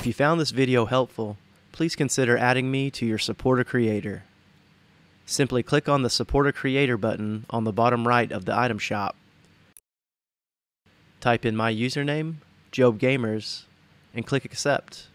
If you found this video helpful, please consider adding me to your supporter Creator. Simply click on the supporter Creator button on the bottom right of the item shop. Type in my username, Job Gamers, and click Accept.